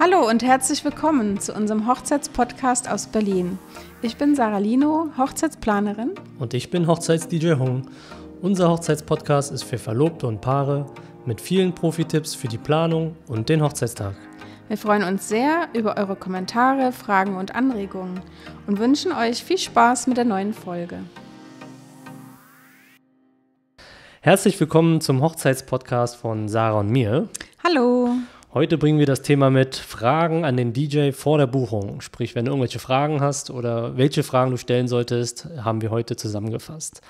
Hallo und herzlich willkommen zu unserem Hochzeitspodcast aus Berlin. Ich bin Sarah Lino, Hochzeitsplanerin. Und ich bin Hochzeits-DJ Hung. Unser Hochzeitspodcast ist für Verlobte und Paare mit vielen Profi-Tipps für die Planung und den Hochzeitstag. Wir freuen uns sehr über eure Kommentare, Fragen und Anregungen und wünschen euch viel Spaß mit der neuen Folge. Herzlich willkommen zum Hochzeitspodcast von Sarah und mir. Hallo. Heute bringen wir das Thema mit Fragen an den DJ vor der Buchung. Sprich, wenn du irgendwelche Fragen hast oder welche Fragen du stellen solltest, haben wir heute zusammengefasst.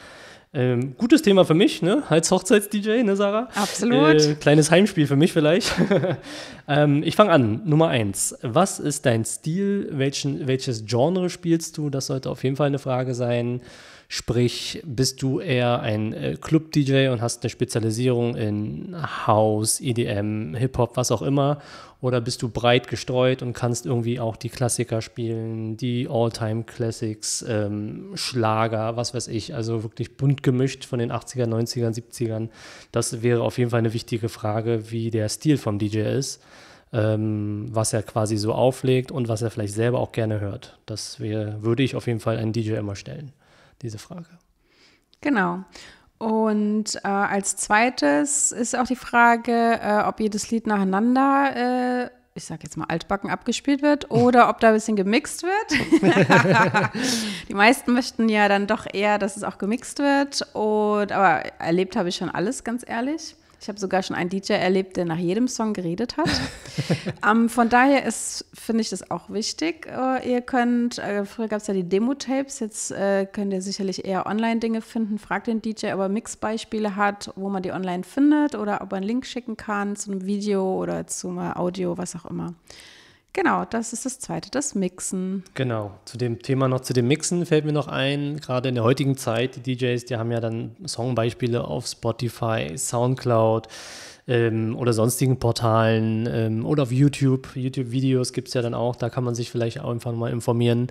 Ähm, gutes Thema für mich, ne? Als Hochzeits-DJ, ne, Sarah? Absolut. Äh, kleines Heimspiel für mich vielleicht. ähm, ich fange an. Nummer eins. Was ist dein Stil? Welchen, welches Genre spielst du? Das sollte auf jeden Fall eine Frage sein. Sprich, bist du eher ein äh, Club-DJ und hast eine Spezialisierung in House, EDM, Hip-Hop, was auch immer? Oder bist du breit gestreut und kannst irgendwie auch die Klassiker spielen, die All-Time-Classics, ähm, Schlager, was weiß ich? Also wirklich bunt gemischt von den 80er, 90ern, 70ern. Das wäre auf jeden Fall eine wichtige Frage, wie der Stil vom DJ ist. Ähm, was er quasi so auflegt und was er vielleicht selber auch gerne hört. Das wär, würde ich auf jeden Fall einen DJ immer stellen diese Frage. Genau. Und äh, als zweites ist auch die Frage, äh, ob jedes Lied nacheinander, äh, ich sag jetzt mal altbacken, abgespielt wird oder ob da ein bisschen gemixt wird. die meisten möchten ja dann doch eher, dass es auch gemixt wird. Und, aber erlebt habe ich schon alles, ganz ehrlich. Ich habe sogar schon einen DJ erlebt, der nach jedem Song geredet hat. ähm, von daher finde ich das auch wichtig. Äh, ihr könnt, äh, früher gab es ja die Demo-Tapes, jetzt äh, könnt ihr sicherlich eher Online-Dinge finden. Fragt den DJ, ob er Mixbeispiele hat, wo man die online findet oder ob er einen Link schicken kann zu einem Video oder zu einem Audio, was auch immer. Genau, das ist das Zweite, das Mixen. Genau, zu dem Thema noch, zu dem Mixen fällt mir noch ein, gerade in der heutigen Zeit, die DJs, die haben ja dann Songbeispiele auf Spotify, Soundcloud, ähm, oder sonstigen Portalen ähm, oder auf YouTube. YouTube-Videos gibt es ja dann auch, da kann man sich vielleicht auch einfach mal informieren,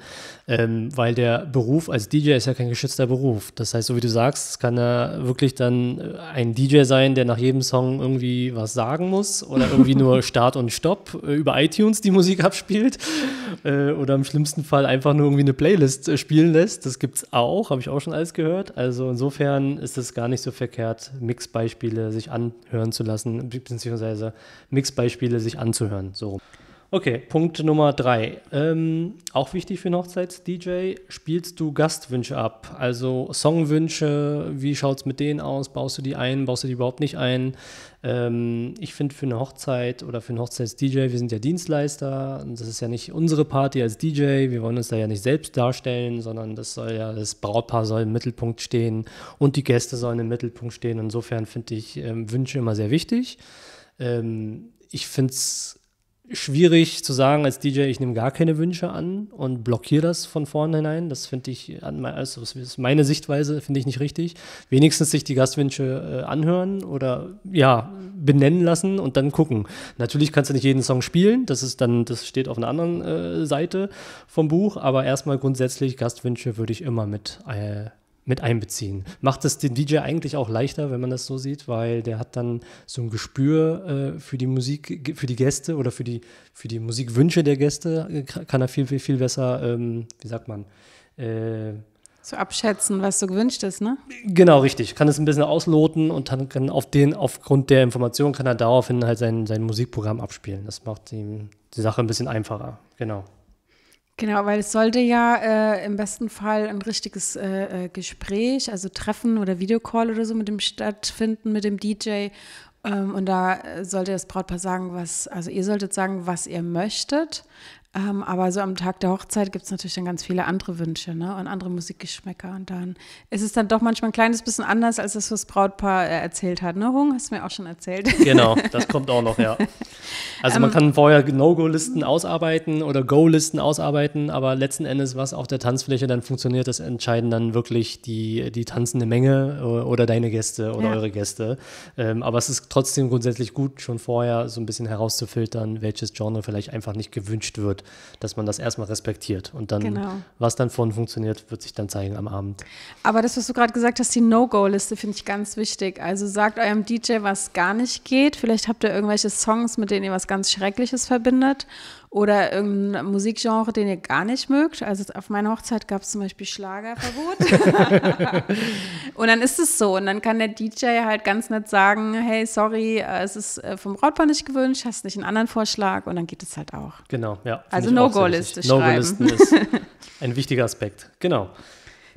ähm, weil der Beruf als DJ ist ja kein geschützter Beruf. Das heißt, so wie du sagst, es kann ja wirklich dann äh, ein DJ sein, der nach jedem Song irgendwie was sagen muss oder irgendwie nur Start und Stopp äh, über iTunes die Musik abspielt äh, oder im schlimmsten Fall einfach nur irgendwie eine Playlist äh, spielen lässt. Das gibt es auch, habe ich auch schon alles gehört. Also insofern ist es gar nicht so verkehrt, Mixbeispiele sich anhören zu lassen benutzen, beziehungsweise Mixbeispiele sich anzuhören. So. Okay, Punkt Nummer drei. Ähm, auch wichtig für einen Hochzeits-DJ, spielst du Gastwünsche ab? Also Songwünsche, wie schaut es mit denen aus? Baust du die ein, baust du die überhaupt nicht ein? Ähm, ich finde für eine Hochzeit oder für einen Hochzeits-DJ, wir sind ja Dienstleister das ist ja nicht unsere Party als DJ, wir wollen uns da ja nicht selbst darstellen, sondern das soll ja, das Brautpaar soll im Mittelpunkt stehen und die Gäste sollen im Mittelpunkt stehen. Insofern finde ich ähm, Wünsche immer sehr wichtig. Ähm, ich finde es schwierig zu sagen als DJ, ich nehme gar keine Wünsche an und blockiere das von vornherein. Das finde ich, also das ist meine Sichtweise, finde ich nicht richtig. Wenigstens sich die Gastwünsche äh, anhören oder ja, benennen lassen und dann gucken. Natürlich kannst du nicht jeden Song spielen, das ist dann, das steht auf einer anderen äh, Seite vom Buch, aber erstmal grundsätzlich Gastwünsche würde ich immer mit äh, mit einbeziehen. Macht es den DJ eigentlich auch leichter, wenn man das so sieht, weil der hat dann so ein Gespür äh, für die Musik, für die Gäste oder für die, für die Musikwünsche der Gäste, äh, kann er viel, viel, viel besser, ähm, wie sagt man, äh, zu abschätzen, was so gewünscht ist, ne? Genau, richtig. Kann es ein bisschen ausloten und dann kann auf den, aufgrund der Information kann er daraufhin halt sein, sein Musikprogramm abspielen. Das macht ihm die Sache ein bisschen einfacher. Genau. Genau, weil es sollte ja äh, im besten Fall ein richtiges äh, äh, Gespräch, also Treffen oder Videocall oder so mit dem stattfinden, mit dem DJ. Ähm, und da äh, sollte das Brautpaar sagen, was, also ihr solltet sagen, was ihr möchtet. Ähm, aber so am Tag der Hochzeit gibt es natürlich dann ganz viele andere Wünsche ne? und andere Musikgeschmäcker. Und dann ist es dann doch manchmal ein kleines bisschen anders, als das, was Brautpaar äh, erzählt hat. Ne, Hung, hast du mir auch schon erzählt. Genau, das kommt auch noch, ja. Also ähm, man kann vorher No-Go-Listen ausarbeiten oder Go-Listen ausarbeiten, aber letzten Endes, was auf der Tanzfläche dann funktioniert, das entscheiden dann wirklich die, die tanzende Menge oder deine Gäste oder ja. eure Gäste. Ähm, aber es ist trotzdem grundsätzlich gut, schon vorher so ein bisschen herauszufiltern, welches Genre vielleicht einfach nicht gewünscht wird wird, dass man das erstmal respektiert. Und dann, genau. was dann vorne funktioniert, wird sich dann zeigen am Abend. Aber das, was du gerade gesagt hast, die No-Go-Liste finde ich ganz wichtig. Also sagt eurem DJ, was gar nicht geht. Vielleicht habt ihr irgendwelche Songs, mit denen ihr was ganz Schreckliches verbindet oder irgendein Musikgenre, den ihr gar nicht mögt. Also auf meiner Hochzeit gab es zum Beispiel Schlagerverbot. und dann ist es so. Und dann kann der DJ halt ganz nett sagen, hey, sorry, äh, es ist äh, vom Brautpaar nicht gewünscht, hast nicht einen anderen Vorschlag und dann geht es halt auch. Genau, ja. Also No-Go-Liste schreiben. No-Go-Listen ist ein wichtiger Aspekt, genau.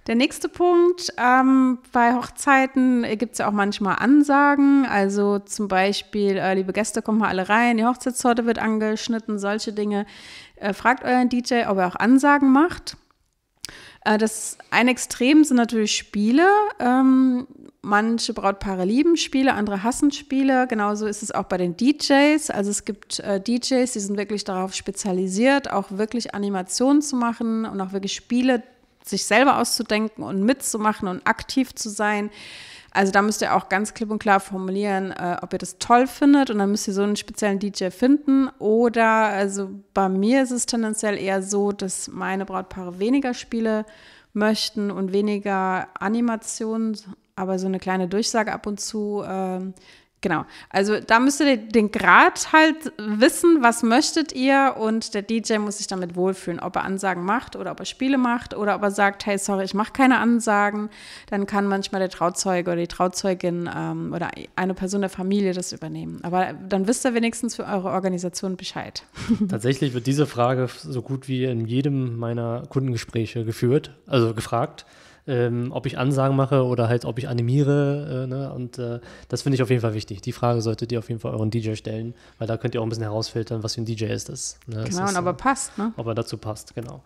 Der nächste Punkt, ähm, bei Hochzeiten gibt es ja auch manchmal Ansagen, also zum Beispiel, äh, liebe Gäste, kommen mal alle rein, die Hochzeitssorte wird angeschnitten, solche Dinge. Äh, fragt euren DJ, ob er auch Ansagen macht. Äh, das ein Extrem sind natürlich Spiele. Ähm, manche Brautpaare lieben Spiele, andere hassen Spiele. Genauso ist es auch bei den DJs. Also es gibt äh, DJs, die sind wirklich darauf spezialisiert, auch wirklich Animationen zu machen und auch wirklich Spiele zu sich selber auszudenken und mitzumachen und aktiv zu sein. Also da müsst ihr auch ganz klipp und klar formulieren, äh, ob ihr das toll findet und dann müsst ihr so einen speziellen DJ finden. Oder also bei mir ist es tendenziell eher so, dass meine Brautpaare weniger Spiele möchten und weniger Animationen, aber so eine kleine Durchsage ab und zu, äh, Genau. Also da müsst ihr den Grad halt wissen, was möchtet ihr und der DJ muss sich damit wohlfühlen, ob er Ansagen macht oder ob er Spiele macht oder ob er sagt, hey, sorry, ich mache keine Ansagen. Dann kann manchmal der Trauzeuge oder die Trauzeugin ähm, oder eine Person der Familie das übernehmen. Aber dann wisst ihr wenigstens für eure Organisation Bescheid. Tatsächlich wird diese Frage so gut wie in jedem meiner Kundengespräche geführt, also gefragt ähm, ob ich Ansagen mache oder halt, ob ich animiere. Äh, ne? Und äh, das finde ich auf jeden Fall wichtig. Die Frage solltet ihr auf jeden Fall euren DJ stellen, weil da könnt ihr auch ein bisschen herausfiltern, was für ein DJ ist das. Ne? Genau, das ist, aber äh, passt, ne? Ob er dazu passt, genau.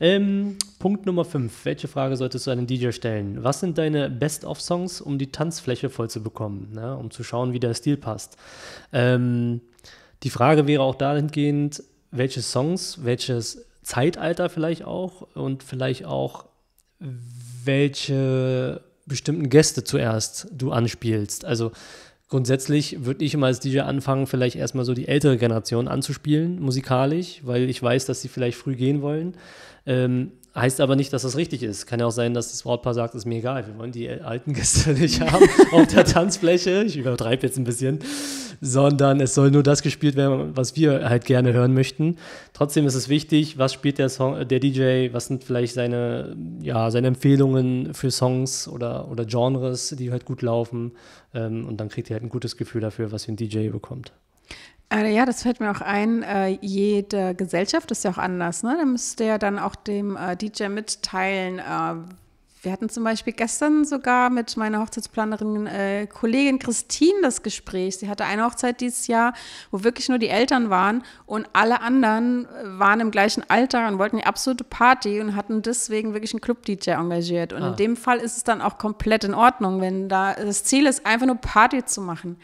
Ähm, Punkt Nummer 5. Welche Frage solltest du einem DJ stellen? Was sind deine Best-of-Songs, um die Tanzfläche voll zu bekommen, ne? um zu schauen, wie der Stil passt? Ähm, die Frage wäre auch dahingehend, welche Songs, welches Zeitalter vielleicht auch und vielleicht auch, welche bestimmten Gäste zuerst du anspielst. Also grundsätzlich würde ich immer als DJ anfangen, vielleicht erstmal so die ältere Generation anzuspielen, musikalisch, weil ich weiß, dass sie vielleicht früh gehen wollen. Ähm, heißt aber nicht, dass das richtig ist. Kann ja auch sein, dass das Brautpaar sagt, ist mir egal, wir wollen die äh, alten Gäste nicht haben auf der Tanzfläche. Ich übertreibe jetzt ein bisschen sondern es soll nur das gespielt werden, was wir halt gerne hören möchten. Trotzdem ist es wichtig, was spielt der Song, äh, der DJ, was sind vielleicht seine, ja, seine Empfehlungen für Songs oder, oder Genres, die halt gut laufen. Ähm, und dann kriegt ihr halt ein gutes Gefühl dafür, was für ein DJ bekommt. Äh, ja, das fällt mir auch ein. Äh, jede Gesellschaft ist ja auch anders. Ne? Da müsst ihr ja dann auch dem äh, DJ mitteilen, äh, wir hatten zum Beispiel gestern sogar mit meiner Hochzeitsplanerin äh, Kollegin Christine das Gespräch. Sie hatte eine Hochzeit dieses Jahr, wo wirklich nur die Eltern waren und alle anderen äh, waren im gleichen Alter und wollten die absolute Party und hatten deswegen wirklich einen Club-DJ engagiert. Und ah. in dem Fall ist es dann auch komplett in Ordnung, wenn da das Ziel ist, einfach nur Party zu machen.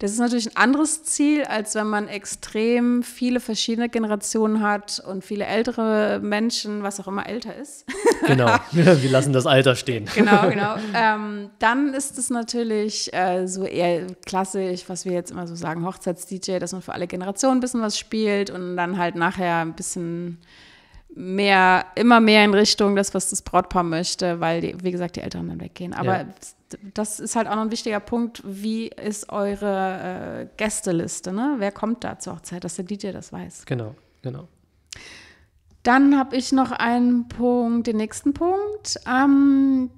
Das ist natürlich ein anderes Ziel, als wenn man extrem viele verschiedene Generationen hat und viele ältere Menschen, was auch immer älter ist. Genau, wir lassen das Alter Alter stehen. Genau, genau. ähm, dann ist es natürlich äh, so eher klassisch, was wir jetzt immer so sagen, Hochzeits-DJ, dass man für alle Generationen ein bisschen was spielt und dann halt nachher ein bisschen mehr, immer mehr in Richtung das, was das Brautpaar möchte, weil, die, wie gesagt, die Älteren dann weggehen. Aber ja. das ist halt auch noch ein wichtiger Punkt. Wie ist eure äh, Gästeliste? Ne? Wer kommt da zur Hochzeit, dass der DJ das weiß? Genau, genau. Dann habe ich noch einen Punkt, den nächsten Punkt. Ähm,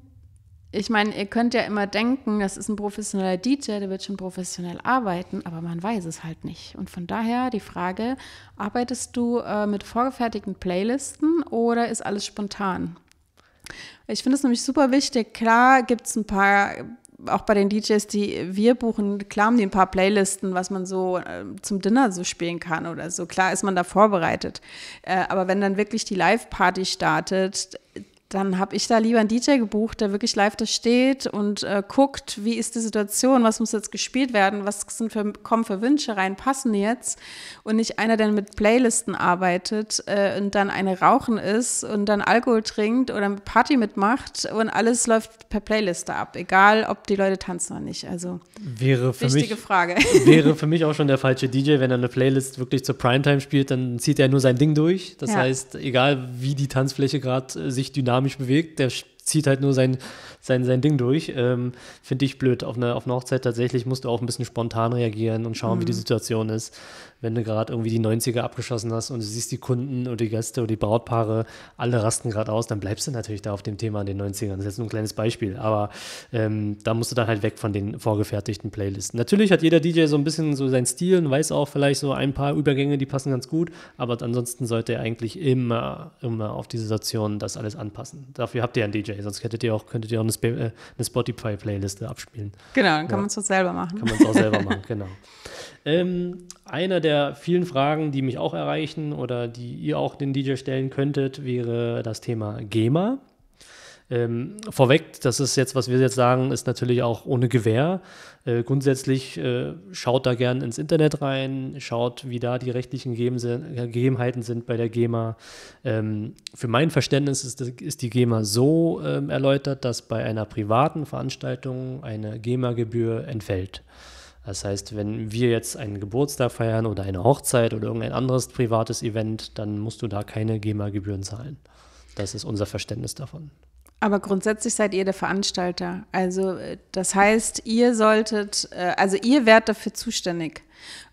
ich meine, ihr könnt ja immer denken, das ist ein professioneller DJ, der wird schon professionell arbeiten, aber man weiß es halt nicht. Und von daher die Frage, arbeitest du äh, mit vorgefertigten Playlisten oder ist alles spontan? Ich finde es nämlich super wichtig. Klar gibt es ein paar auch bei den DJs, die wir buchen, klar haben die ein paar Playlisten, was man so äh, zum Dinner so spielen kann oder so. Klar ist man da vorbereitet. Äh, aber wenn dann wirklich die Live-Party startet, dann habe ich da lieber einen DJ gebucht, der wirklich live da steht und äh, guckt, wie ist die Situation, was muss jetzt gespielt werden, was sind für, kommen für Wünsche rein, passen jetzt und nicht einer, der mit Playlisten arbeitet äh, und dann eine Rauchen ist und dann Alkohol trinkt oder eine Party mitmacht und alles läuft per Playliste ab, egal ob die Leute tanzen oder nicht. Also wäre für wichtige mich, Frage. Wäre für mich auch schon der falsche DJ, wenn er eine Playlist wirklich zur Primetime spielt, dann zieht er nur sein Ding durch. Das ja. heißt, egal wie die Tanzfläche gerade äh, sich dynamisch mich bewegt. Der zieht halt nur sein, sein, sein Ding durch. Ähm, Finde ich blöd. Auf einer auf eine Hochzeit tatsächlich musst du auch ein bisschen spontan reagieren und schauen, mhm. wie die mhm. Situation ist. Wenn du gerade irgendwie die 90er abgeschossen hast und du siehst die Kunden und die Gäste und die Brautpaare, alle rasten gerade aus, dann bleibst du natürlich da auf dem Thema in den 90ern. Das ist jetzt nur ein kleines Beispiel, aber ähm, da musst du dann halt weg von den vorgefertigten Playlisten. Natürlich hat jeder DJ so ein bisschen so seinen Stil und weiß auch vielleicht so ein paar Übergänge, die passen ganz gut, aber ansonsten sollte er eigentlich immer, immer auf die Situation das alles anpassen. Dafür habt ihr einen DJ. DJ, sonst könntet ihr auch, könntet ihr auch eine, äh, Spotify-Playliste abspielen. Genau, dann kann ja. man es auch selber machen. Kann man es auch selber machen, genau. Ähm, einer der vielen Fragen, die mich auch erreichen oder die ihr auch den DJ stellen könntet, wäre das Thema GEMA. Ähm, vorweg, das ist jetzt, was wir jetzt sagen, ist natürlich auch ohne Gewähr. Äh, grundsätzlich äh, schaut da gern ins Internet rein, schaut, wie da die rechtlichen Gegebenheiten sind bei der GEMA. Ähm, für mein Verständnis ist, ist die GEMA so ähm, erläutert, dass bei einer privaten Veranstaltung eine GEMA-Gebühr entfällt. Das heißt, wenn wir jetzt einen Geburtstag feiern oder eine Hochzeit oder irgendein anderes privates Event, dann musst du da keine GEMA-Gebühren zahlen. Das ist unser Verständnis davon. Aber grundsätzlich seid ihr der Veranstalter. Also äh, das heißt, ihr solltet, äh, also ihr werdet dafür zuständig.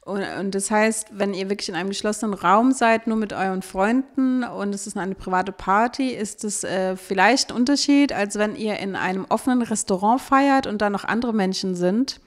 Und, und, das heißt, wenn ihr wirklich in einem geschlossenen Raum seid, nur mit euren Freunden und es ist eine private Party, ist es äh, vielleicht ein Unterschied, als wenn ihr in einem offenen Restaurant feiert und da noch andere Menschen sind.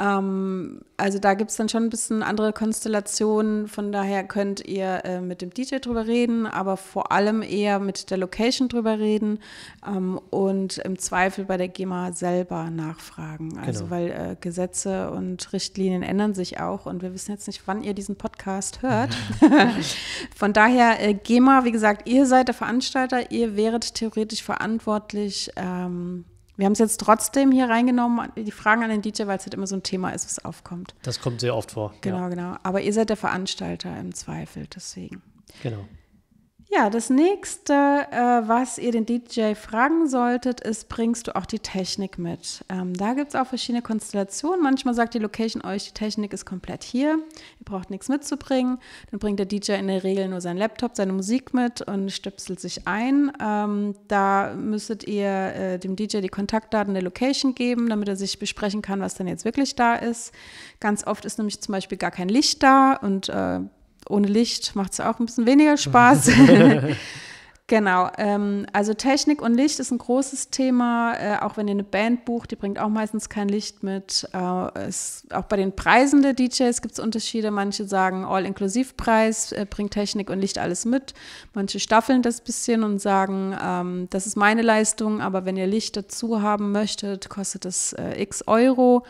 Ähm, also da gibt es dann schon ein bisschen andere Konstellationen. Von daher könnt ihr äh, mit dem DJ drüber reden, aber vor allem eher mit der Location drüber reden ähm, und im Zweifel bei der GEMA selber nachfragen. Also genau. weil äh, Gesetze und Richtlinien ändern sich auch und wir wissen jetzt nicht, wann ihr diesen Podcast hört. Von daher äh, GEMA, wie gesagt, ihr seid der Veranstalter, ihr wäret theoretisch verantwortlich. Ähm, wir haben es jetzt trotzdem hier reingenommen, die Fragen an den DJ, weil es halt immer so ein Thema ist, was aufkommt. Das kommt sehr oft vor. Genau, ja. genau. Aber ihr seid der Veranstalter im Zweifel, deswegen. Genau. Ja, das nächste, äh, was ihr den DJ fragen solltet, ist, bringst du auch die Technik mit? Ähm, da gibt es auch verschiedene Konstellationen. Manchmal sagt die Location euch, die Technik ist komplett hier, ihr braucht nichts mitzubringen. Dann bringt der DJ in der Regel nur seinen Laptop, seine Musik mit und stöpselt sich ein. Ähm, da müsstet ihr äh, dem DJ die Kontaktdaten der Location geben, damit er sich besprechen kann, was dann jetzt wirklich da ist. Ganz oft ist nämlich zum Beispiel gar kein Licht da und äh, ohne Licht macht es auch ein bisschen weniger Spaß. genau. Ähm, also Technik und Licht ist ein großes Thema. Äh, auch wenn ihr eine Band bucht, die bringt auch meistens kein Licht mit. Äh, es, auch bei den Preisen der DJs gibt es Unterschiede. Manche sagen All-Inklusiv-Preis, äh, bringt Technik und Licht alles mit. Manche staffeln das bisschen und sagen, ähm, das ist meine Leistung, aber wenn ihr Licht dazu haben möchtet, kostet es äh, x Euro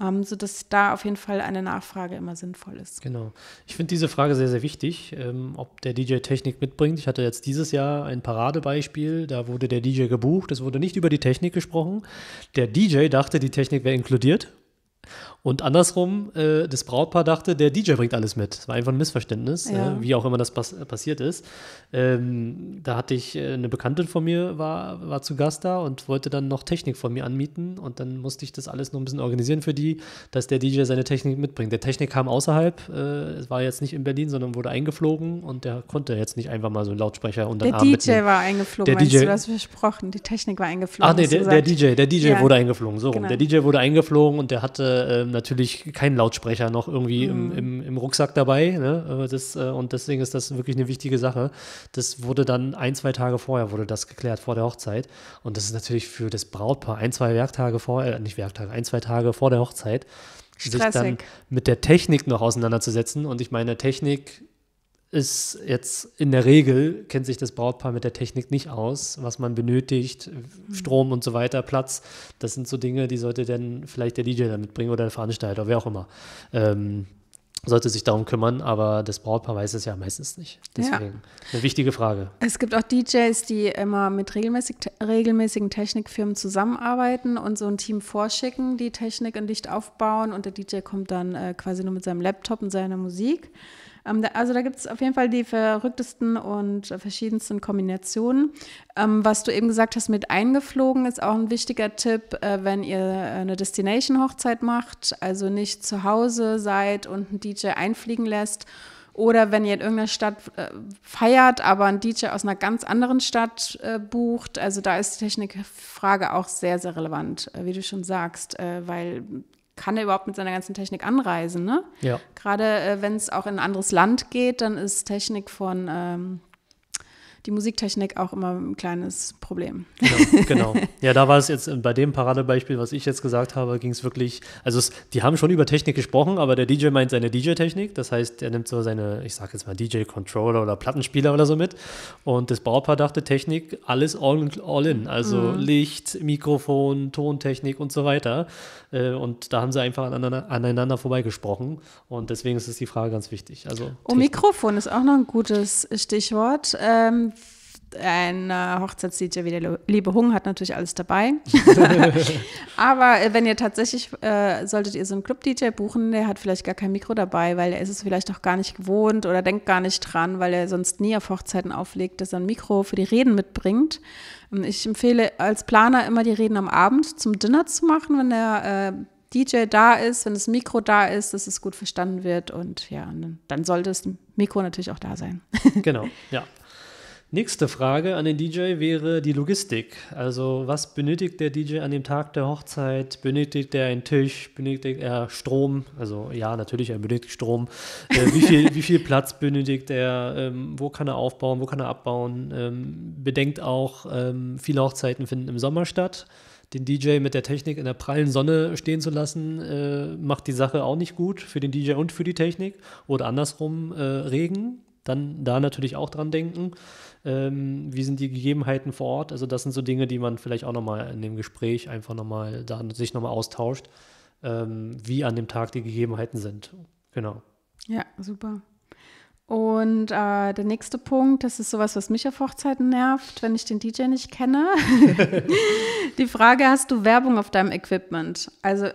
ähm, sodass da auf jeden Fall eine Nachfrage immer sinnvoll ist. Genau. Ich finde diese Frage sehr, sehr wichtig, ähm, ob der DJ Technik mitbringt. Ich hatte jetzt dieses Jahr ein Paradebeispiel, da wurde der DJ gebucht, es wurde nicht über die Technik gesprochen. Der DJ dachte, die Technik wäre inkludiert und andersrum, äh, das Brautpaar dachte, der DJ bringt alles mit. Das war einfach ein Missverständnis, äh, ja. äh, wie auch immer das pass passiert ist. Ähm, da hatte ich äh, eine Bekannte von mir, war, war zu Gast da und wollte dann noch Technik von mir anmieten. Und dann musste ich das alles nur ein bisschen organisieren für die, dass der DJ seine Technik mitbringt. Der Technik kam außerhalb, äh, es war jetzt nicht in Berlin, sondern wurde eingeflogen und der konnte jetzt nicht einfach mal so einen Lautsprecher unter den Arm mitnehmen. Der DJ war eingeflogen, der DJ, du hast versprochen, die Technik war eingeflogen. Ach nee, der, der, DJ, der DJ ja. wurde eingeflogen, so rum. Genau. Der DJ wurde eingeflogen und der hatte ähm, ähm, natürlich keinen Lautsprecher noch irgendwie mhm. im, im, im, Rucksack dabei. Ne? Das, äh, und deswegen ist das wirklich eine wichtige Sache. Das wurde dann ein, zwei Tage vorher wurde das geklärt, vor der Hochzeit. Und das ist natürlich für das Brautpaar ein, zwei Werktage vorher, äh, nicht Werktage, ein, zwei Tage vor der Hochzeit, Stressig. sich dann mit der Technik noch auseinanderzusetzen. Und ich meine, Technik ist jetzt in der Regel, kennt sich das Brautpaar mit der Technik nicht aus, was man benötigt, Strom und so weiter, Platz. Das sind so Dinge, die sollte dann vielleicht der DJ damit bringen oder der Veranstalter, wer auch immer. Ähm, sollte sich darum kümmern, aber das Brautpaar weiß es ja meistens nicht. Deswegen ja. eine wichtige Frage. Es gibt auch DJs, die immer mit regelmäßig, regelmäßigen Technikfirmen zusammenarbeiten und so ein Team vorschicken, die Technik und Licht aufbauen und der DJ kommt dann äh, quasi nur mit seinem Laptop und seiner Musik. Ähm, da, also da gibt es auf jeden Fall die verrücktesten und verschiedensten Kombinationen. Ähm, was du eben gesagt hast mit eingeflogen, ist auch ein wichtiger Tipp, äh, wenn ihr äh, eine Destination-Hochzeit macht, also nicht zu Hause seid und einen DJ einfliegen lässt. Oder wenn ihr in irgendeiner Stadt äh, feiert, aber einen DJ aus einer ganz anderen Stadt äh, bucht. Also da ist die Technikfrage auch sehr, sehr relevant, äh, wie du schon sagst, äh, weil kann er überhaupt mit seiner ganzen Technik anreisen? Ne? Ja. Gerade äh, wenn es auch in ein anderes Land geht, dann ist Technik von ähm, die Musiktechnik auch immer ein kleines Problem. Genau, genau. Ja, da war es jetzt äh, bei dem Paradebeispiel, was ich jetzt gesagt habe, ging es wirklich, also es, die haben schon über Technik gesprochen, aber der DJ meint seine DJ-Technik. Das heißt, er nimmt so seine, ich sag jetzt mal DJ-Controller oder Plattenspieler oder so mit. Und das Brautpaar dachte, Technik, alles all, all in. Also mhm. Licht, Mikrofon, Tontechnik und so weiter. Äh, und da haben sie einfach aneinander, aneinander vorbeigesprochen. Und deswegen ist es die Frage ganz wichtig. Also, oh, Mikrofon ist auch noch ein gutes Stichwort. Ähm, ein äh, Hochzeitslied wie der Liebe Hung hat natürlich alles dabei. Aber äh, wenn ihr tatsächlich, äh, solltet ihr so einen Club-DJ buchen, der hat vielleicht gar kein Mikro dabei, weil er ist es vielleicht auch gar nicht gewohnt oder denkt gar nicht dran, weil er sonst nie auf Hochzeiten auflegt, dass er ein Mikro für die Reden mitbringt. Ähm, ich empfehle als Planer immer die Reden am Abend zum Dinner zu machen, wenn der äh, DJ da ist, wenn das Mikro da ist, dass es gut verstanden wird und ja, dann sollte das Mikro natürlich auch da sein. genau, ja. Nächste Frage an den DJ wäre die Logistik. Also was benötigt der DJ an dem Tag der Hochzeit? Benötigt er einen Tisch? Benötigt er Strom? Also ja, natürlich, er benötigt Strom. Äh, wie, viel, wie viel Platz benötigt er? Ähm, wo kann er aufbauen? Wo kann er abbauen? Ähm, bedenkt auch, ähm, viele Hochzeiten finden im Sommer statt. Den DJ mit der Technik in der prallen Sonne stehen zu lassen, äh, macht die Sache auch nicht gut für den DJ und für die Technik. Oder andersrum, äh, Regen, dann da natürlich auch dran denken. Ähm, wie sind die Gegebenheiten vor Ort? Also das sind so Dinge, die man vielleicht auch nochmal in dem Gespräch einfach nochmal, da sich nochmal austauscht, ähm, wie an dem Tag die Gegebenheiten sind. Genau. Ja, super. Und äh, der nächste Punkt, das ist sowas, was mich auf Hochzeiten nervt, wenn ich den DJ nicht kenne. die Frage, hast du Werbung auf deinem Equipment? Also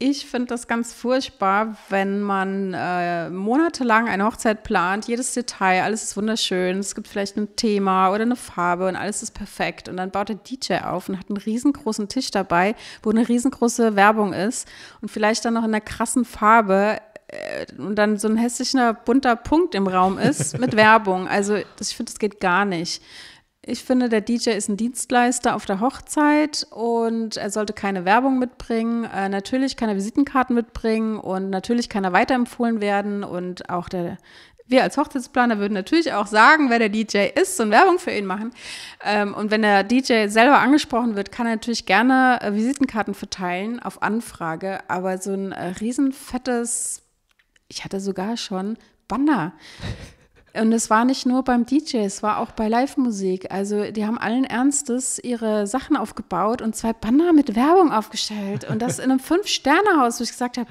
ich finde das ganz furchtbar, wenn man äh, monatelang eine Hochzeit plant, jedes Detail, alles ist wunderschön, es gibt vielleicht ein Thema oder eine Farbe und alles ist perfekt. Und dann baut der DJ auf und hat einen riesengroßen Tisch dabei, wo eine riesengroße Werbung ist und vielleicht dann noch in einer krassen Farbe äh, und dann so ein hässlicher bunter Punkt im Raum ist mit Werbung. Also das, ich finde, das geht gar nicht. Ich finde, der DJ ist ein Dienstleister auf der Hochzeit und er sollte keine Werbung mitbringen. Äh, natürlich kann er Visitenkarten mitbringen und natürlich kann er weiterempfohlen werden. Und auch der, wir als Hochzeitsplaner würden natürlich auch sagen, wer der DJ ist und Werbung für ihn machen. Ähm, und wenn der DJ selber angesprochen wird, kann er natürlich gerne äh, Visitenkarten verteilen auf Anfrage. Aber so ein äh, riesenfettes, ich hatte sogar schon Banner. Und es war nicht nur beim DJ, es war auch bei Live-Musik. Also die haben allen Ernstes ihre Sachen aufgebaut und zwei Banner mit Werbung aufgestellt. Und das in einem Fünf-Sterne-Haus, wo ich gesagt habe,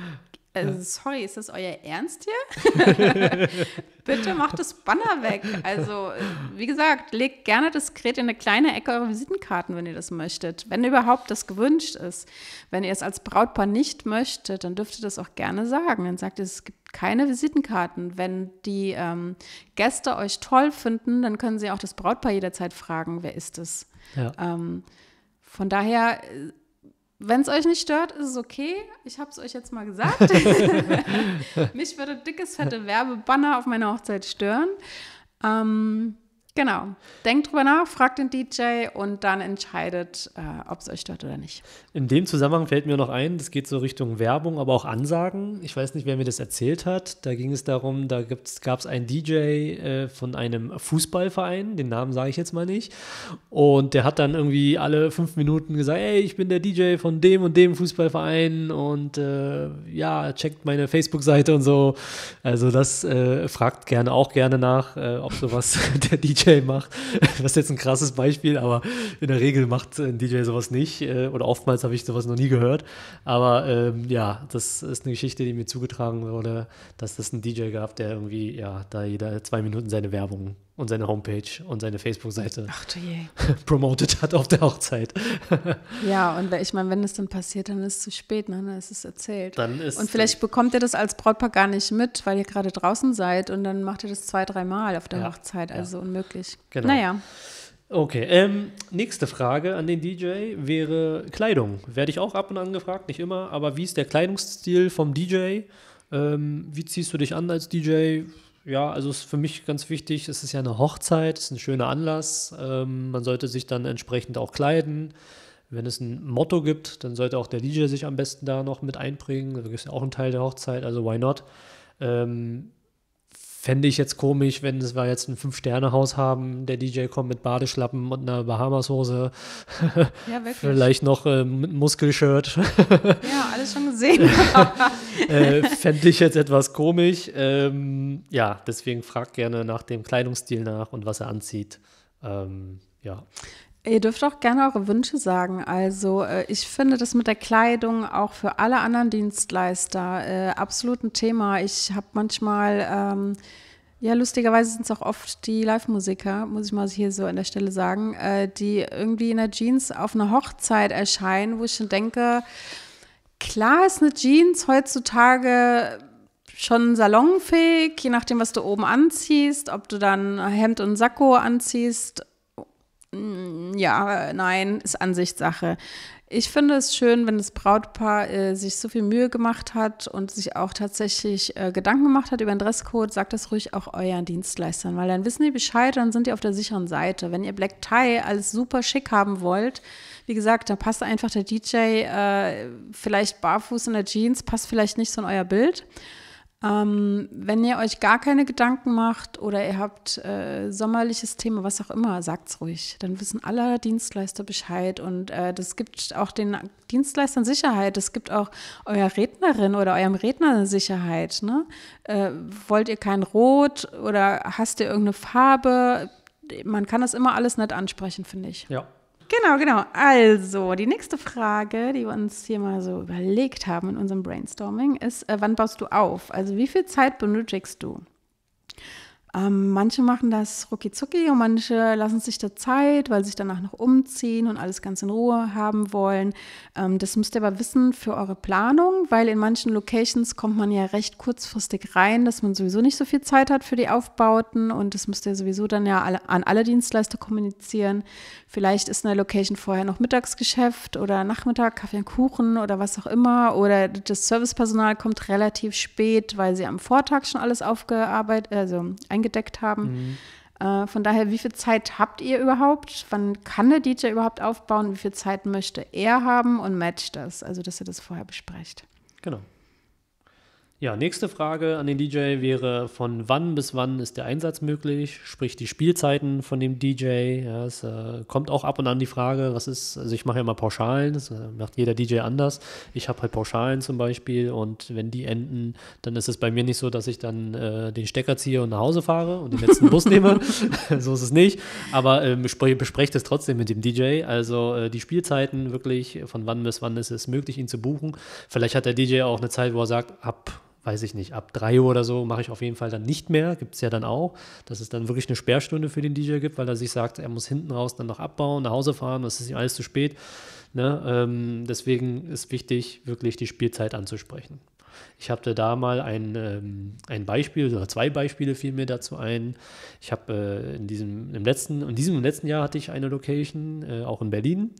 also, sorry, ist das euer Ernst hier? Bitte macht das Banner weg. Also, wie gesagt, legt gerne diskret in eine kleine Ecke eure Visitenkarten, wenn ihr das möchtet. Wenn überhaupt das gewünscht ist. Wenn ihr es als Brautpaar nicht möchtet, dann dürft ihr das auch gerne sagen. Dann sagt ihr, es gibt keine Visitenkarten. Wenn die ähm, Gäste euch toll finden, dann können sie auch das Brautpaar jederzeit fragen, wer ist es? Ja. Ähm, von daher äh, wenn es euch nicht stört, ist es okay. Ich habe es euch jetzt mal gesagt. Mich würde dickes, fette Werbebanner auf meiner Hochzeit stören. Ähm, Genau. Denkt drüber nach, fragt den DJ und dann entscheidet, äh, ob es euch stört oder nicht. In dem Zusammenhang fällt mir noch ein, das geht so Richtung Werbung, aber auch Ansagen. Ich weiß nicht, wer mir das erzählt hat. Da ging es darum, da gab es einen DJ äh, von einem Fußballverein, den Namen sage ich jetzt mal nicht. Und der hat dann irgendwie alle fünf Minuten gesagt, hey, ich bin der DJ von dem und dem Fußballverein und äh, ja, checkt meine Facebook-Seite und so. Also das äh, fragt gerne auch gerne nach, äh, ob sowas der DJ macht. Das ist jetzt ein krasses Beispiel, aber in der Regel macht ein DJ sowas nicht. Äh, oder oftmals habe ich sowas noch nie gehört. Aber ähm, ja, das ist eine Geschichte, die mir zugetragen wurde, dass das einen DJ gab, der irgendwie, ja, da jeder zwei Minuten seine Werbung und seine Homepage und seine Facebook-Seite promotet hat auf der Hochzeit. ja, und ich meine, wenn es dann passiert, dann ist es zu spät, ne? dann ist es erzählt. Dann ist und vielleicht bekommt ihr das als Brautpaar gar nicht mit, weil ihr gerade draußen seid und dann macht ihr das zwei, dreimal auf der ja, Hochzeit, also ja. unmöglich. Genau. Naja. Okay, ähm, nächste Frage an den DJ wäre Kleidung. Werde ich auch ab und an gefragt, nicht immer, aber wie ist der Kleidungsstil vom DJ? Ähm, wie ziehst du dich an als DJ? ja, also ist für mich ganz wichtig, es ist ja eine Hochzeit, es ist ein schöner Anlass. Ähm, man sollte sich dann entsprechend auch kleiden. Wenn es ein Motto gibt, dann sollte auch der DJ sich am besten da noch mit einbringen. Das ist ja auch ein Teil der Hochzeit, also why not? Ähm, fände ich jetzt komisch, wenn wir jetzt ein Fünf-Sterne-Haus haben, der DJ kommt mit Badeschlappen und einer Bahamas-Hose. Ja, wirklich. Vielleicht noch äh, mit Muskelshirt. ja, alles schon gesehen. äh, fände ich jetzt etwas komisch. Ähm, ja, deswegen fragt gerne nach dem Kleidungsstil nach und was er anzieht. Ähm, ja. Ihr dürft auch gerne eure Wünsche sagen. Also äh, ich finde das mit der Kleidung auch für alle anderen Dienstleister äh, absolut ein Thema. Ich habe manchmal, ähm, ja lustigerweise sind es auch oft die Live-Musiker, muss ich mal hier so an der Stelle sagen, äh, die irgendwie in der Jeans auf einer Hochzeit erscheinen, wo ich schon denke, klar ist eine Jeans heutzutage schon salonfähig, je nachdem, was du oben anziehst, ob du dann Hemd und Sakko anziehst Mm, ja, nein, ist Ansichtssache. Ich finde es schön, wenn das Brautpaar äh, sich so viel Mühe gemacht hat und sich auch tatsächlich äh, Gedanken gemacht hat über den Dresscode. Sagt das ruhig auch euren Dienstleistern, weil dann wissen die Bescheid, dann sind die auf der sicheren Seite. Wenn ihr Black Tie alles super schick haben wollt, wie gesagt, da passt einfach der DJ äh, vielleicht barfuß in der Jeans, passt vielleicht nicht so in euer Bild. Ähm, wenn ihr euch gar keine Gedanken macht oder ihr habt äh, sommerliches Thema, was auch immer, sagt's ruhig. Dann wissen alle Dienstleister Bescheid und äh, das gibt auch den Dienstleistern Sicherheit. Das gibt auch eurer Rednerin oder eurem Redner Sicherheit. Ne? Äh, wollt ihr kein Rot oder hast ihr irgendeine Farbe? Man kann das immer alles nett ansprechen, finde ich. Ja. Genau, genau. Also, die nächste Frage, die wir uns hier mal so überlegt haben in unserem Brainstorming, ist, äh, wann baust du auf? Also, wie viel Zeit benötigst du? Ähm, manche machen das rucki zucki und manche lassen sich da Zeit, weil sie sich danach noch umziehen und alles ganz in Ruhe haben wollen. Ähm, das müsst ihr aber wissen für eure Planung, weil in manchen Locations kommt man ja recht kurzfristig rein, dass man sowieso nicht so viel Zeit hat für die Aufbauten und das müsst ihr sowieso dann ja alle, an alle Dienstleister kommunizieren. Vielleicht ist eine Location vorher noch Mittagsgeschäft oder Nachmittag Kaffee und Kuchen oder was auch immer oder das Servicepersonal kommt relativ spät, weil sie am Vortag schon alles aufgearbeitet, also eingearbeitet eingedeckt haben. Mhm. Äh, von daher, wie viel Zeit habt ihr überhaupt? Wann kann der DJ überhaupt aufbauen? Wie viel Zeit möchte er haben und matcht das? Also, dass ihr das vorher besprecht. Genau. Ja, nächste Frage an den DJ wäre, von wann bis wann ist der Einsatz möglich? Sprich die Spielzeiten von dem DJ. Ja, es äh, kommt auch ab und an die Frage, was ist, also ich mache ja mal Pauschalen, das äh, macht jeder DJ anders. Ich habe halt Pauschalen zum Beispiel und wenn die enden, dann ist es bei mir nicht so, dass ich dann äh, den Stecker ziehe und nach Hause fahre und den letzten Bus nehme. so ist es nicht. Aber äh, besprecht es trotzdem mit dem DJ. Also äh, die Spielzeiten wirklich, von wann bis wann ist es möglich, ihn zu buchen. Vielleicht hat der DJ auch eine Zeit, wo er sagt, ab weiß ich nicht, ab 3 Uhr oder so mache ich auf jeden Fall dann nicht mehr. Gibt es ja dann auch, dass es dann wirklich eine Sperrstunde für den DJ gibt, weil er sich sagt, er muss hinten raus dann noch abbauen, nach Hause fahren, das ist ihm alles zu spät. Ne? Ähm, deswegen ist wichtig, wirklich die Spielzeit anzusprechen. Ich hatte da mal ein, ähm, ein Beispiel oder zwei Beispiele fielen mir dazu ein. Ich habe äh, in diesem im letzten in diesem letzten Jahr hatte ich eine Location äh, auch in Berlin.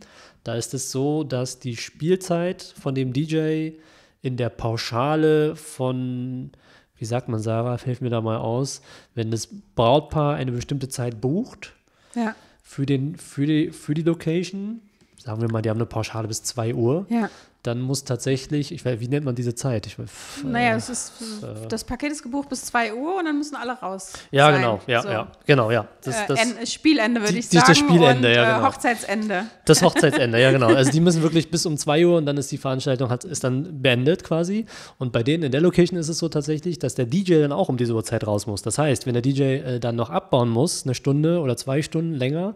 Da ist es so, dass die Spielzeit von dem DJ in der Pauschale von, wie sagt man, Sarah, hilf mir da mal aus, wenn das Brautpaar eine bestimmte Zeit bucht ja. für, den, für, die, für die Location, sagen wir mal, die haben eine Pauschale bis 2 Uhr, ja dann muss tatsächlich, ich weiß, wie nennt man diese Zeit? Ich, weiß, naja, äh, ist, äh. das Paket ist gebucht bis 2 Uhr und dann müssen alle raus. Ja, sein. genau, ja, so. ja, genau, ja. Das, äh, das äh, Spielende würde ich die, sagen. Das Spielende, und, ja, äh, genau. Hochzeitsende. Das Hochzeitsende, ja, genau. Also die müssen wirklich bis um 2 Uhr und dann ist die Veranstaltung hat, ist dann beendet quasi. Und bei denen in der Location ist es so tatsächlich, dass der DJ dann auch um diese Uhrzeit raus muss. Das heißt, wenn der DJ äh, dann noch abbauen muss, eine Stunde oder zwei Stunden länger,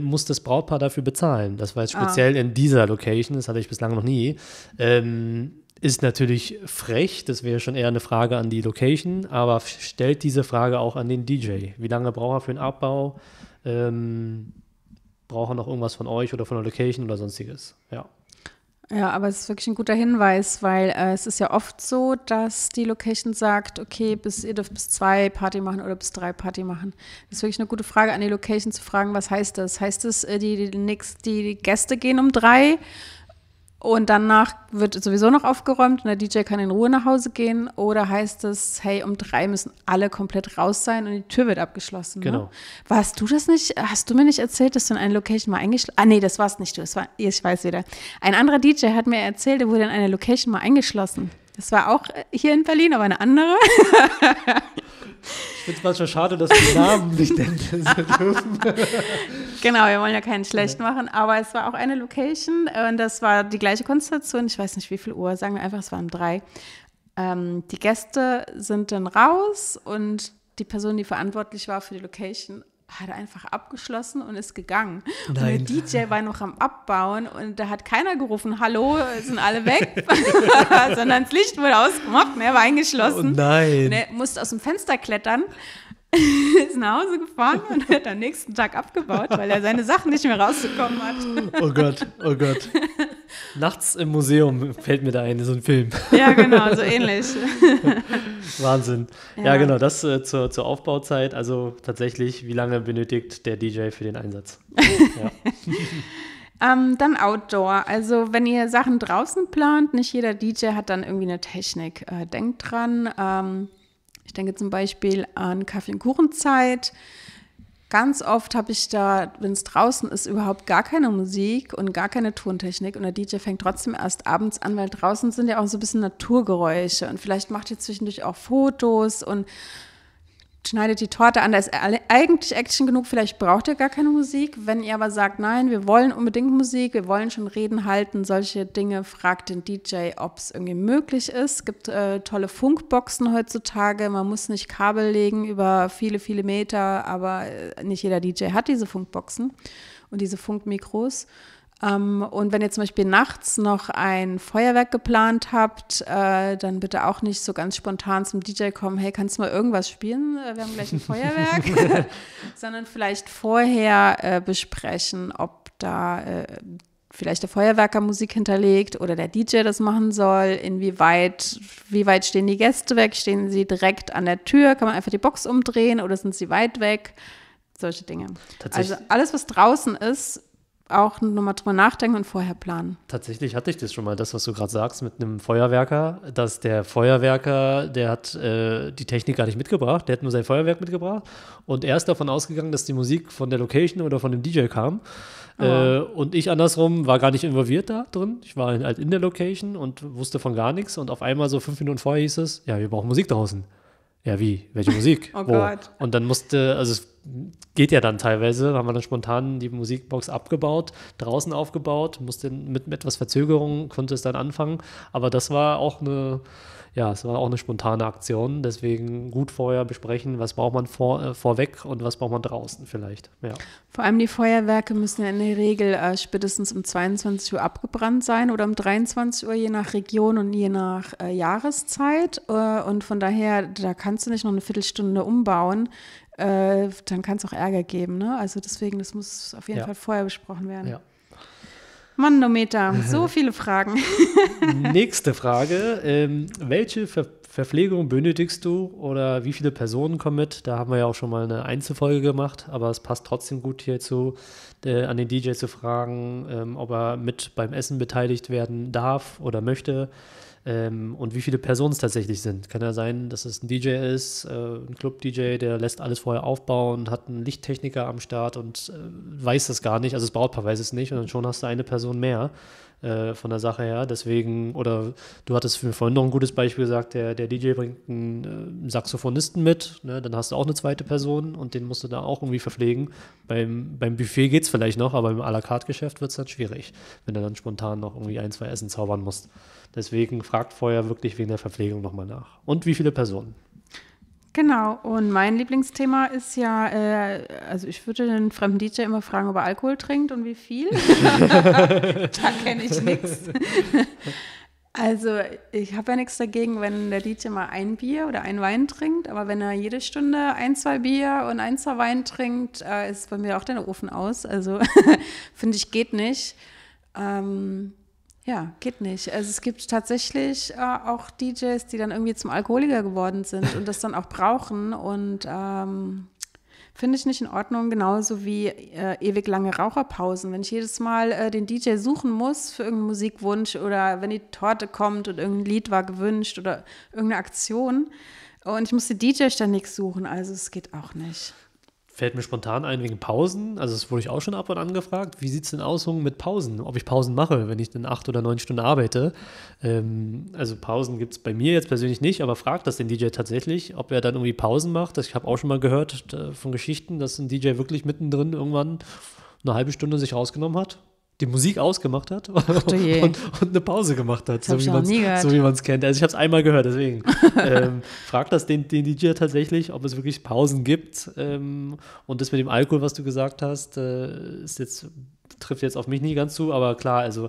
muss das Brautpaar dafür bezahlen. Das war jetzt ah. speziell ah. in dieser Location, das hatte ich bislang noch nie. Ähm, ist natürlich frech, das wäre schon eher eine Frage an die Location, aber stellt diese Frage auch an den DJ. Wie lange braucht er für den Abbau? Ähm, braucht er noch irgendwas von euch oder von der Location oder sonstiges? Ja. Ja, aber es ist wirklich ein guter Hinweis, weil äh, es ist ja oft so, dass die Location sagt, okay, bis, ihr dürft bis zwei Party machen oder bis drei Party machen. Das ist wirklich eine gute Frage an die Location zu fragen, was heißt das? Heißt das, äh, die, die, die, die Gäste gehen um drei und danach wird sowieso noch aufgeräumt und der DJ kann in Ruhe nach Hause gehen. Oder heißt es, hey, um drei müssen alle komplett raus sein und die Tür wird abgeschlossen. Ne? Genau. Ne? Warst du das nicht? Hast du mir nicht erzählt, dass du in eine Location mal eingeschlossen Ah, nee, das war's nicht du. Das war, ich weiß wieder. Ein anderer DJ hat mir erzählt, er wurde in eine Location mal eingeschlossen. Das war auch hier in Berlin, aber eine andere. Ich finde es manchmal schade, dass die Namen nicht nennen dürfen. genau, wir wollen ja keinen schlecht machen, aber es war auch eine Location äh, und das war die gleiche Konstellation. Ich weiß nicht, wie viel Uhr, sagen wir einfach, es waren drei. Ähm, die Gäste sind dann raus und die Person, die verantwortlich war für die Location, hat er einfach abgeschlossen und ist gegangen. Nein. Und der DJ war noch am Abbauen und da hat keiner gerufen, hallo, sind alle weg, sondern das Licht wurde ausgemacht er war eingeschlossen. Oh nein. Und er musste aus dem Fenster klettern, ist nach Hause gefahren und hat am nächsten Tag abgebaut, weil er seine Sachen nicht mehr rausgekommen hat. oh Gott, oh Gott. Nachts im Museum fällt mir da ein, so ein Film. ja, genau, so ähnlich. Wahnsinn. Ja. ja, genau, das äh, zur, zur Aufbauzeit. Also tatsächlich, wie lange benötigt der DJ für den Einsatz? ähm, dann Outdoor. Also wenn ihr Sachen draußen plant, nicht jeder DJ hat dann irgendwie eine Technik. Äh, denkt dran. Ähm, ich denke zum Beispiel an Kaffee- und Kuchenzeit ganz oft habe ich da, wenn es draußen ist, überhaupt gar keine Musik und gar keine Tontechnik. Und der DJ fängt trotzdem erst abends an, weil draußen sind ja auch so ein bisschen Naturgeräusche. Und vielleicht macht ihr zwischendurch auch Fotos und schneidet die Torte an. Da ist eigentlich Action genug, vielleicht braucht ihr gar keine Musik. Wenn ihr aber sagt, nein, wir wollen unbedingt Musik, wir wollen schon Reden halten, solche Dinge, fragt den DJ, ob es irgendwie möglich ist. Es gibt äh, tolle Funkboxen heutzutage, man muss nicht Kabel legen über viele, viele Meter, aber äh, nicht jeder DJ hat diese Funkboxen und diese Funkmikros. Ähm, und wenn ihr zum Beispiel nachts noch ein Feuerwerk geplant habt, äh, dann bitte auch nicht so ganz spontan zum DJ kommen, hey, kannst du mal irgendwas spielen? Äh, wir haben gleich ein Feuerwerk. Sondern vielleicht vorher äh, besprechen, ob da vielleicht der Feuerwerker Musik hinterlegt oder der DJ das machen soll, inwieweit, wie weit stehen die Gäste weg, stehen sie direkt an der Tür, kann man einfach die Box umdrehen oder sind sie weit weg, solche Dinge. Also alles, was draußen ist, auch nochmal drüber nachdenken und vorher planen. Tatsächlich hatte ich das schon mal, das, was du gerade sagst, mit einem Feuerwerker, dass der Feuerwerker, der hat äh, die Technik gar nicht mitgebracht, der hat nur sein Feuerwerk mitgebracht und er ist davon ausgegangen, dass die Musik von der Location oder von dem DJ kam. Oh. Äh, und ich andersrum war gar nicht involviert da drin. Ich war halt in der Location und wusste von gar nichts und auf einmal so fünf Minuten vorher hieß es, ja, wir brauchen Musik draußen. Ja, wie? Welche Musik? oh Wo? Gott. Und dann musste, also es geht ja dann teilweise. Da haben wir dann spontan die Musikbox abgebaut, draußen aufgebaut, musste mit, mit etwas Verzögerung konnte es dann anfangen. Aber das war auch eine, ja, es war auch eine spontane Aktion. Deswegen gut vorher besprechen, was braucht man vor, äh, vorweg und was braucht man draußen vielleicht. Ja. Vor allem die Feuerwerke müssen ja in der Regel äh, spätestens um 22 Uhr abgebrannt sein oder um 23 Uhr, je nach Region und je nach äh, Jahreszeit. Äh, und von daher, da kannst du nicht noch eine Viertelstunde umbauen äh, dann kann es auch Ärger geben. Ne? Also deswegen, das muss auf jeden ja. Fall vorher besprochen werden. Ja. Mandometer, so viele Fragen. Nächste Frage. Ähm, welche Ver Verpflegung benötigst du oder wie viele Personen kommen mit? Da haben wir ja auch schon mal eine Einzelfolge gemacht, aber es passt trotzdem gut hierzu, äh, an den DJ zu fragen, ähm, ob er mit beim Essen beteiligt werden darf oder möchte ähm, und wie viele Personen es tatsächlich sind. Kann ja sein, dass es ein DJ ist, äh, ein Club-DJ, der lässt alles vorher aufbauen, hat einen Lichttechniker am Start und äh, weiß das gar nicht, also das braucht weiß es nicht und dann schon hast du eine Person mehr äh, von der Sache her. Deswegen, oder du hattest mir vorhin noch ein gutes Beispiel gesagt, der, der DJ bringt einen äh, Saxophonisten mit, ne? dann hast du auch eine zweite Person und den musst du da auch irgendwie verpflegen. Beim, beim Buffet geht es vielleicht noch, aber im à la carte Geschäft wird es dann schwierig, wenn du dann spontan noch irgendwie ein, zwei Essen zaubern musst. Deswegen fragt vorher wirklich wegen der Verpflegung nochmal nach. Und wie viele Personen? Genau, und mein Lieblingsthema ist ja, äh, also ich würde den fremden DJ immer fragen, ob er Alkohol trinkt und wie viel. da kenne ich nichts. Also ich habe ja nichts dagegen, wenn der DJ mal ein Bier oder ein Wein trinkt, aber wenn er jede Stunde ein, zwei Bier und ein, zwei Wein trinkt, äh, ist bei mir auch der Ofen aus. Also finde ich, geht nicht. Ähm, ja, geht nicht. Also es gibt tatsächlich äh, auch DJs, die dann irgendwie zum Alkoholiker geworden sind und das dann auch brauchen und ähm, finde ich nicht in Ordnung, genauso wie äh, ewig lange Raucherpausen. Wenn ich jedes Mal äh, den DJ suchen muss für irgendeinen Musikwunsch oder wenn die Torte kommt und irgendein Lied war gewünscht oder irgendeine Aktion und ich muss den DJ ständig suchen, also es geht auch nicht. Fällt mir spontan ein wegen Pausen. Also, das wurde ich auch schon ab und an gefragt. Wie sieht es denn aus mit Pausen? Ob ich Pausen mache, wenn ich dann acht oder neun Stunden arbeite? Ähm, also, Pausen gibt es bei mir jetzt persönlich nicht, aber fragt das den DJ tatsächlich, ob er dann irgendwie Pausen macht. Ich habe auch schon mal gehört äh, von Geschichten, dass ein DJ wirklich mittendrin irgendwann eine halbe Stunde sich rausgenommen hat die Musik ausgemacht hat und, und, eine Pause gemacht hat, so wie, man es kennt. Also ich habe es einmal gehört, deswegen ähm, fragt das den, den DJ tatsächlich, ob es wirklich Pausen gibt. Ähm, und das mit dem Alkohol, was du gesagt hast, äh, ist jetzt, trifft jetzt auf mich nicht ganz zu, aber klar, also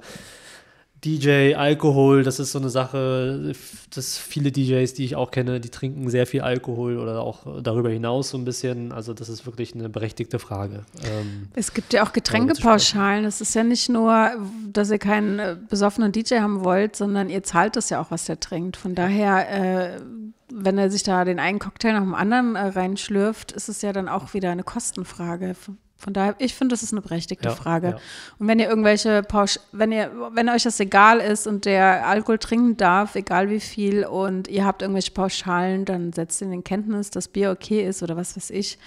DJ, Alkohol, das ist so eine Sache, dass viele DJs, die ich auch kenne, die trinken sehr viel Alkohol oder auch darüber hinaus so ein bisschen. Also das ist wirklich eine berechtigte Frage. Ähm, es gibt ja auch Getränkepauschalen. Es ist ja nicht nur, dass ihr keinen äh, besoffenen DJ haben wollt, sondern ihr zahlt das ja auch, was der trinkt. Von daher, äh, wenn er sich da den einen Cocktail nach dem anderen äh, reinschlürft, ist es ja dann auch wieder eine Kostenfrage. Von daher, ich finde, das ist eine berechtigte ja, Frage. Ja. Und wenn ihr irgendwelche Pausch wenn ihr, wenn euch das egal ist und der Alkohol trinken darf, egal wie viel, und ihr habt irgendwelche Pauschalen, dann setzt ihn in Kenntnis, dass Bier okay ist oder was weiß ich.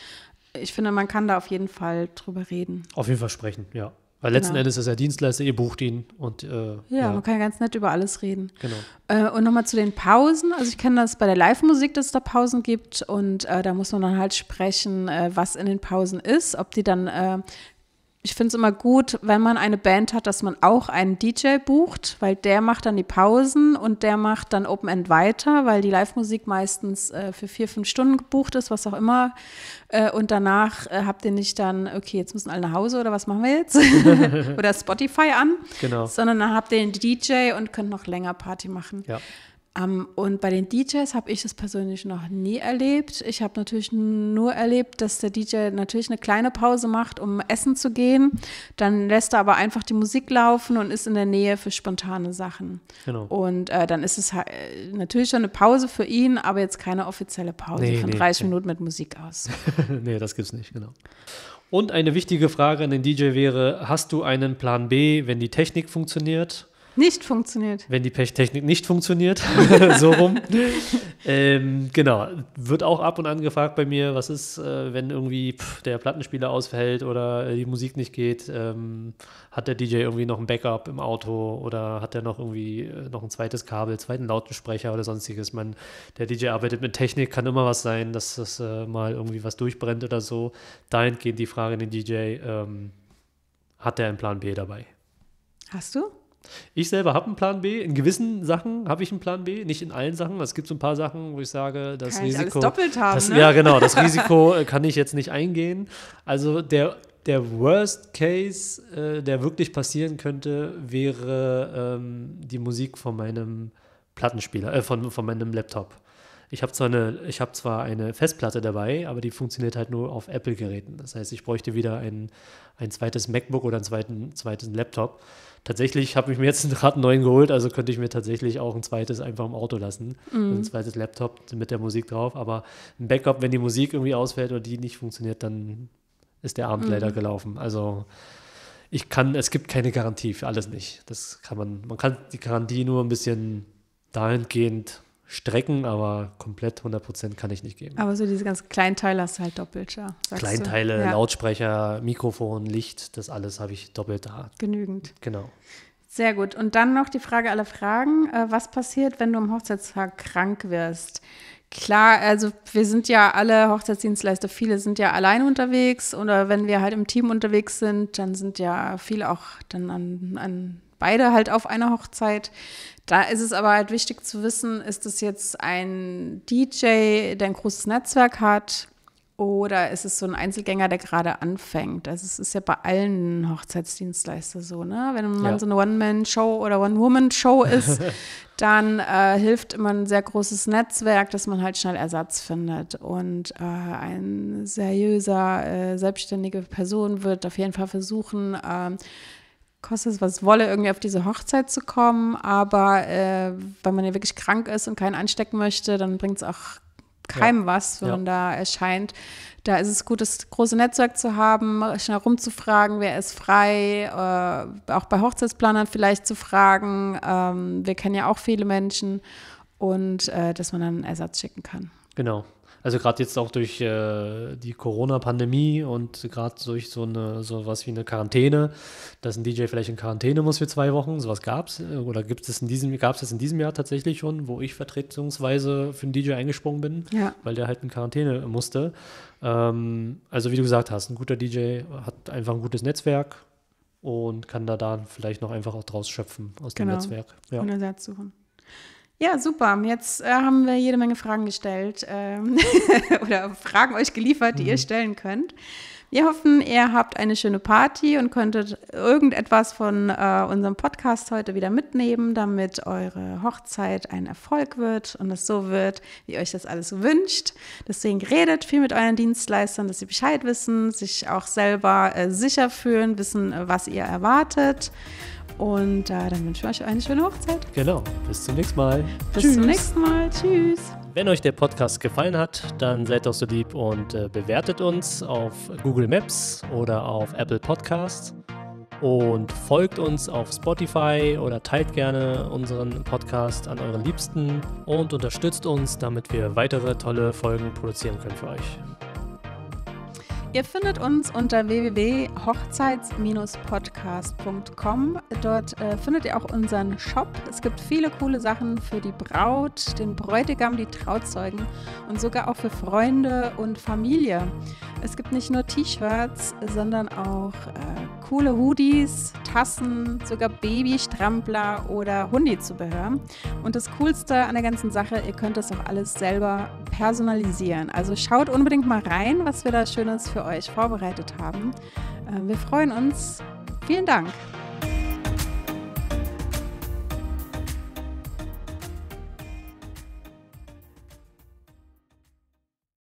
Ich finde, man kann da auf jeden Fall drüber reden. Auf jeden Fall sprechen, ja. Weil letzten genau. Endes ist er Dienstleister, ihr bucht ihn und äh, ja, ja, man kann ja ganz nett über alles reden. Genau. Äh, und nochmal zu den Pausen. Also ich kenne das bei der Live-Musik, dass es da Pausen gibt und äh, da muss man dann halt sprechen, äh, was in den Pausen ist, ob die dann äh, ich finde es immer gut, wenn man eine Band hat, dass man auch einen DJ bucht, weil der macht dann die Pausen und der macht dann Open End weiter, weil die Live-Musik meistens äh, für vier, fünf Stunden gebucht ist, was auch immer. Äh, und danach äh, habt ihr nicht dann, okay, jetzt müssen alle nach Hause oder was machen wir jetzt? oder Spotify an. Genau. Sondern dann habt ihr den DJ und könnt noch länger Party machen. Ja. Um, ähm, und bei den DJs habe ich das persönlich noch nie erlebt. Ich habe natürlich nur erlebt, dass der DJ natürlich eine kleine Pause macht, um essen zu gehen. Dann lässt er aber einfach die Musik laufen und ist in der Nähe für spontane Sachen. Genau. Und äh, dann ist es äh, natürlich schon eine Pause für ihn, aber jetzt keine offizielle Pause nee, von nee, 30 nee. Minuten mit Musik aus. nee, das gibt's nicht, genau. Und eine wichtige Frage an den DJ wäre, hast du einen Plan B, wenn die Technik funktioniert? Nicht funktioniert. Wenn die Pechtechnik nicht funktioniert, so rum. ähm, genau, wird auch ab und an gefragt bei mir, was ist, äh, wenn irgendwie pff, der Plattenspieler ausfällt oder äh, die Musik nicht geht, ähm, hat der DJ irgendwie noch ein Backup im Auto oder hat er noch irgendwie äh, noch ein zweites Kabel, zweiten Lautensprecher oder sonstiges. Man, der DJ arbeitet mit Technik, kann immer was sein, dass das äh, mal irgendwie was durchbrennt oder so. Dahingehend die Frage an den DJ, ähm, hat er einen Plan B dabei? Hast du? Ich selber habe einen Plan B. In gewissen Sachen habe ich einen Plan B, nicht in allen Sachen. Es gibt so ein paar Sachen, wo ich sage, das kann Risiko. Ich alles doppelt haben, das, ne? Ja, genau, das Risiko äh, kann ich jetzt nicht eingehen. Also der, der Worst Case, äh, der wirklich passieren könnte, wäre ähm, die Musik von meinem Plattenspieler, äh, von, von meinem Laptop. Ich habe zwar, eine, hab zwar eine Festplatte dabei, aber die funktioniert halt nur auf Apple-Geräten. Das heißt, ich bräuchte wieder ein, ein zweites MacBook oder einen zweiten, zweiten Laptop tatsächlich habe ich mir jetzt gerade einen neuen geholt, also könnte ich mir tatsächlich auch ein zweites einfach im Auto lassen. Also mhm. Ein zweites Laptop mit der Musik drauf. Aber ein Backup, wenn die Musik irgendwie ausfällt oder die nicht funktioniert, dann ist der Abend mhm. leider gelaufen. Also ich kann, es gibt keine Garantie für alles nicht. Das kann man, man kann die Garantie nur ein bisschen dahingehend Strecken, aber komplett 100% kann ich nicht geben. Aber so diese ganz kleinen Teile hast du halt doppelt, ja. Kleinteile, ja. Lautsprecher, Mikrofon, Licht, das alles habe ich doppelt da. Genügend. Genau. Sehr gut. Und dann noch die Frage aller Fragen. Äh, was passiert, wenn du am Hochzeitstag krank wirst? Klar, also wir sind ja alle Hochzeitsdienstleister, viele sind ja alleine unterwegs oder wenn wir halt im Team unterwegs sind, dann sind ja viele auch dann an, an beide halt auf einer Hochzeit. Da ist es aber halt wichtig zu wissen, ist es jetzt ein DJ, der ein großes Netzwerk hat oder ist es so ein Einzelgänger, der gerade anfängt? Also es ist ja bei allen Hochzeitsdienstleister so, ne? Wenn man ja. so eine One-Man-Show oder One-Woman-Show ist, dann äh, hilft immer ein sehr großes Netzwerk, dass man halt schnell Ersatz findet. Und äh, ein seriöser, äh, selbstständige Person wird auf jeden Fall versuchen, ähm, kostet es was wolle, irgendwie auf diese Hochzeit zu kommen. Aber äh, wenn man ja wirklich krank ist und keinen anstecken möchte, dann bringt es auch keinem ja. was, wenn ja. man da erscheint. Da ist es gut, das große Netzwerk zu haben, schnell rumzufragen, wer ist frei, äh, auch bei Hochzeitsplanern vielleicht zu fragen. Ähm, wir kennen ja auch viele Menschen und äh, dass man dann einen Ersatz schicken kann. Genau, also gerade jetzt auch durch äh, die Corona-Pandemie und gerade durch so eine sowas wie eine Quarantäne, dass ein DJ vielleicht in Quarantäne muss für zwei Wochen, sowas gab es äh, oder gibt es in diesem gab es in diesem Jahr tatsächlich schon, wo ich vertretungsweise für einen DJ eingesprungen bin, ja. weil der halt in Quarantäne musste. Ähm, also wie du gesagt hast, ein guter DJ hat einfach ein gutes Netzwerk und kann da dann vielleicht noch einfach auch draus schöpfen aus genau. dem Netzwerk. Ja. Und Ersatz suchen. Ja, super. Jetzt äh, haben wir jede Menge Fragen gestellt ähm, oder Fragen euch geliefert, die mhm. ihr stellen könnt. Wir hoffen, ihr habt eine schöne Party und könntet irgendetwas von äh, unserem Podcast heute wieder mitnehmen, damit eure Hochzeit ein Erfolg wird und es so wird, wie euch das alles wünscht. Deswegen redet viel mit euren Dienstleistern, dass sie Bescheid wissen, sich auch selber äh, sicher fühlen, wissen, was ihr erwartet. Und äh, dann wünschen wir euch eine schöne Hochzeit. Genau. Bis zum nächsten Mal. Bis Tschüss. zum nächsten Mal. Tschüss. Wenn euch der Podcast gefallen hat, dann seid doch so lieb und äh, bewertet uns auf Google Maps oder auf Apple Podcasts und folgt uns auf Spotify oder teilt gerne unseren Podcast an euren Liebsten und unterstützt uns, damit wir weitere tolle Folgen produzieren können für euch. Ihr findet uns unter www.hochzeits-podcast.com. Dort äh, findet ihr auch unseren Shop. Es gibt viele coole Sachen für die Braut, den Bräutigam, die Trauzeugen und sogar auch für Freunde und Familie. Es gibt nicht nur T-Shirts, sondern auch äh, coole Hoodies, Tassen, sogar Babystrampler oder Hundizubehör. Und das Coolste an der ganzen Sache, ihr könnt das auch alles selber personalisieren. Also schaut unbedingt mal rein, was wir da Schönes für für euch vorbereitet haben. Äh, wir freuen uns. Vielen Dank.